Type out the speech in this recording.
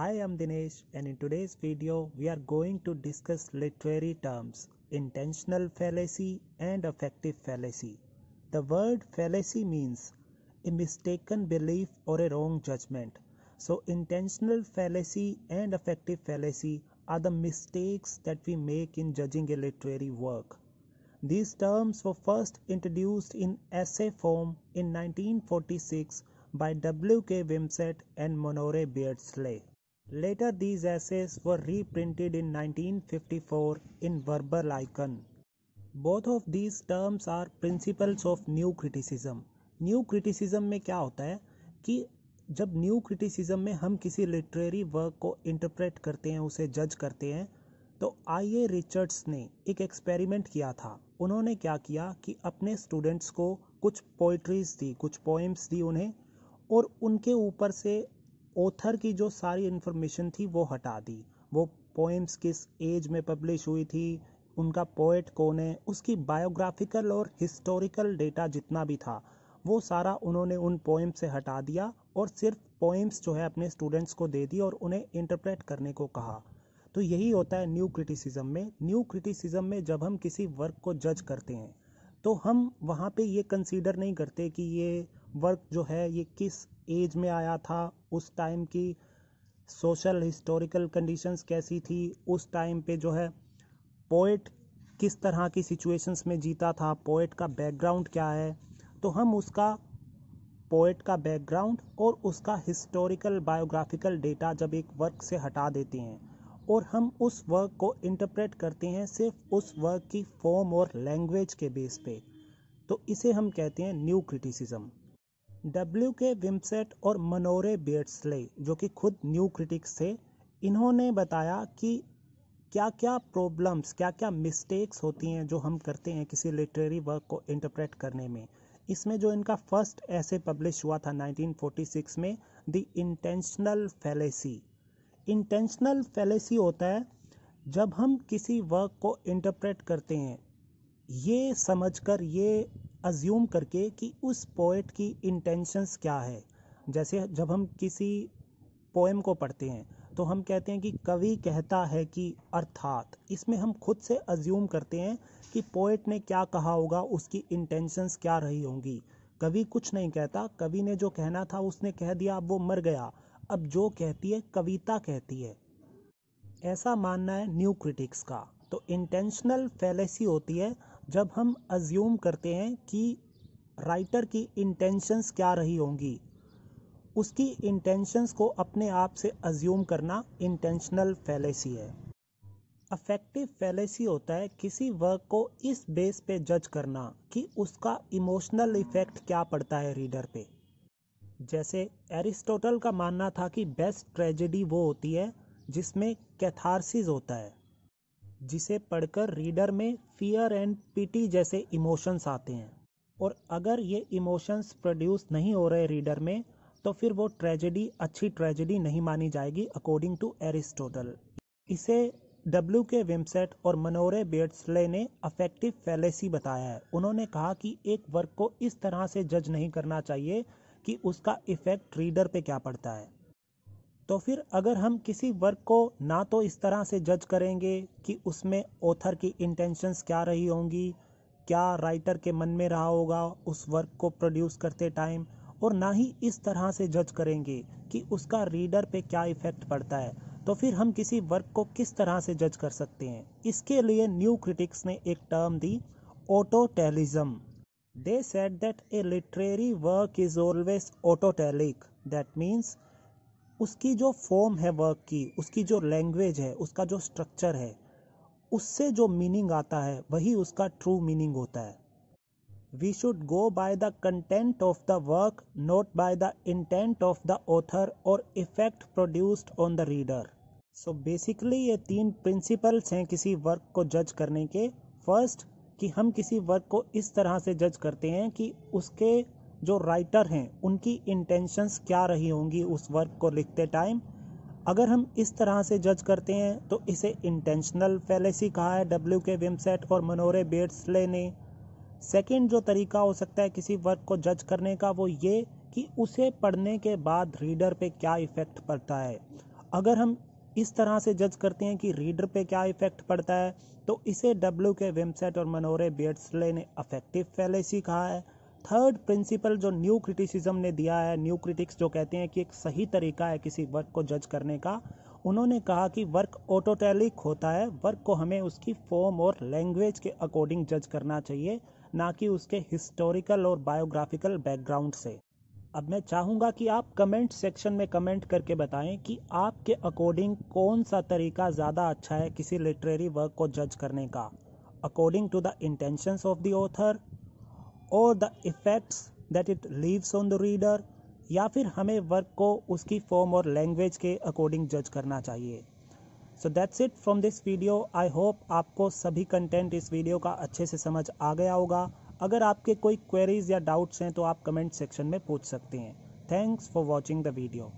Hi, I'm Dinesh and in today's video we are going to discuss literary terms intentional fallacy and affective fallacy. The word fallacy means a mistaken belief or a wrong judgment. So intentional fallacy and affective fallacy are the mistakes that we make in judging a literary work. These terms were first introduced in essay form in 1946 by W. K. Wimsett and Monore Beardsley. Later these essays were reprinted in 1954 in Verbalikon. Both of these terms are principles of new criticism. New criticism में क्या होता है कि जब new criticism में हम किसी literary work को इंटरप्रेट करते हैं उसे जज करते हैं तो आई ए रिचर्ड्स ने एक एक्सपेरिमेंट किया था उन्होंने क्या किया कि अपने स्टूडेंट्स को कुछ पोइट्रीज दी कुछ पोइम्स दी उन्हें और उनके ऊपर से ऑथर की जो सारी इन्फॉर्मेशन थी वो हटा दी वो पोएम्स किस एज में पब्लिश हुई थी उनका पोएट कौन है उसकी बायोग्राफिकल और हिस्टोरिकल डेटा जितना भी था वो सारा उन्होंने उन पोएम से हटा दिया और सिर्फ पोएम्स जो है अपने स्टूडेंट्स को दे दी और उन्हें इंटरप्रेट करने को कहा तो यही होता है न्यू क्रिटिसिज्म में न्यू क्रिटिसिज्म में जब हम किसी वर्क को जज करते हैं तो हम वहाँ पे ये कंसीडर नहीं करते कि ये वर्क जो है ये किस एज में आया था उस टाइम की सोशल हिस्टोरिकल कंडीशंस कैसी थी उस टाइम पे जो है पोइट किस तरह की सिचुएशंस में जीता था पोइट का बैकग्राउंड क्या है तो हम उसका पोइट का बैकग्राउंड और उसका हिस्टोरिकल बायोग्राफिकल डेटा जब एक वर्क से हटा देते हैं और हम उस वर्क को इंटरप्रेट करते हैं सिर्फ उस वर्क की फॉर्म और लैंग्वेज के बेस पे तो इसे हम कहते हैं न्यू क्रिटिसिज्म डब्ल्यू के विम्सेट और मनोरे बेट्सले जो कि खुद न्यू क्रिटिक्स थे इन्होंने बताया कि क्या क्या प्रॉब्लम्स क्या क्या मिस्टेक्स होती हैं जो हम करते हैं किसी लिटरेरी वर्क को इंटरप्रेट करने में इसमें जो इनका फर्स्ट ऐसे पब्लिश हुआ था 1946 में the intentional fallacy intentional fallacy होता है जब हम किसी वर्क को इंटरप्रेट करते हैं ये समझकर ये अज्यूम करके कि उस पोइट की इंटेंशंस क्या है जैसे जब हम किसी पोएम को पढ़ते हैं तो हम कहते हैं कि कवि कहता है कि अर्थात इसमें हम खुद से अज्यूम करते हैं कि पोइट ने क्या कहा होगा उसकी इंटेंशंस क्या रही होंगी कवि कुछ नहीं कहता कवि ने जो कहना था उसने कह दिया अब वो मर गया अब जो कहती है कविता कहती है ऐसा मानना है न्यू क्रिटिक्स का तो इंटेंशनल फैलेसी होती है जब हम अज्यूम करते हैं कि राइटर की इंटेंशंस क्या रही होंगी उसकी इंटेंशंस को अपने आप से अज्यूम करना इंटेंशनल फैलेसी है अफेक्टिव फैलेसी होता है किसी वर्क को इस बेस पे जज करना कि उसका इमोशनल इफेक्ट क्या पड़ता है रीडर पे जैसे एरिस्टोटल का मानना था कि बेस्ट ट्रेजेडी वो होती है जिसमें कैथारसिस होता है जिसे पढ़कर रीडर में फ़ियर एंड पिटी जैसे इमोशंस आते हैं और अगर ये इमोशंस प्रोड्यूस नहीं हो रहे रीडर में तो फिर वो ट्रेजेडी अच्छी ट्रेजेडी नहीं मानी जाएगी अकॉर्डिंग टू एरिस्टोटल इसे डब्ल्यू के विमसेट और मनोरे बेट्सले ने अफेक्टिव फैलेसी बताया है उन्होंने कहा कि एक वर्क को इस तरह से जज नहीं करना चाहिए कि उसका इफेक्ट रीडर पे क्या पड़ता है तो फिर अगर हम किसी वर्क को ना तो इस तरह से जज करेंगे कि उसमें ऑथर की इंटेंशंस क्या रही होंगी क्या राइटर के मन में रहा होगा उस वर्क को प्रोड्यूस करते टाइम और ना ही इस तरह से जज करेंगे कि उसका रीडर पे क्या इफ़ेक्ट पड़ता है तो फिर हम किसी वर्क को किस तरह से जज कर सकते हैं इसके लिए न्यू क्रिटिक्स ने एक टर्म दी autotelism they said that a literary work is always autotelic that means उसकी जो फॉर्म है वर्क की उसकी जो लैंग्वेज है उसका जो स्ट्रक्चर है उससे जो मीनिंग आता है वही उसका ट्रू मीनिंग होता है we should go by the content of the work not by the intent of the author और effect produced on the reader so basically ये तीन प्रिंसिपल्स हैं किसी वर्क को जज करने के फर्स्ट कि हम किसी वर्क को इस तरह से जज करते हैं कि उसके जो राइटर हैं उनकी इंटेंशंस क्या रही होंगी उस वर्क को लिखते टाइम अगर हम इस तरह से जज करते हैं तो इसे इंटेंशनल फैलेसी कहा है डब्ल्यू के विमसेट और मनोरे बेट्सले ने सेकेंड जो तरीका हो सकता है किसी वर्क को जज करने का वो ये कि उसे पढ़ने के बाद रीडर पे क्या इफ़ेक्ट पड़ता है अगर हम इस तरह से जज करते हैं कि रीडर पे क्या इफ़ेक्ट पड़ता है तो इसे डब्ल्यू के विमसेट और मनोरे बेट्सले ने अफेक्टिव फैलेसी कहा है थर्ड प्रिंसिपल जो न्यू क्रिटिसिज्म ने दिया है न्यू क्रिटिक्स जो कहते हैं कि एक सही तरीका है किसी वर्क को जज करने का उन्होंने कहा कि वर्क ऑटोटेलिक होता है वर्क को हमें उसकी फॉर्म और लैंग्वेज के अकॉर्डिंग जज करना चाहिए ना कि उसके हिस्टोरिकल और बायोग्राफिकल बैकग्राउंड से अब मैं चाहूँगा कि आप कमेंट सेक्शन में कमेंट करके बताएं कि आपके अकॉर्डिंग कौन सा तरीका ज़्यादा अच्छा है किसी लिटरेरी वर्क को जज करने का according to the intentions of the author और the effects that it leaves on the reader या फिर हमें वर्क को उसकी फॉर्म और लैंग्वेज के अकॉर्डिंग जज करना चाहिए so that's it from this video I hope आपको सभी कंटेंट इस वीडियो का अच्छे से समझ आ गया होगा अगर आपके कोई क्वेरीज या डाउट्स हैं तो आप कमेंट सेक्शन में पूछ सकते हैं thanks for watching the video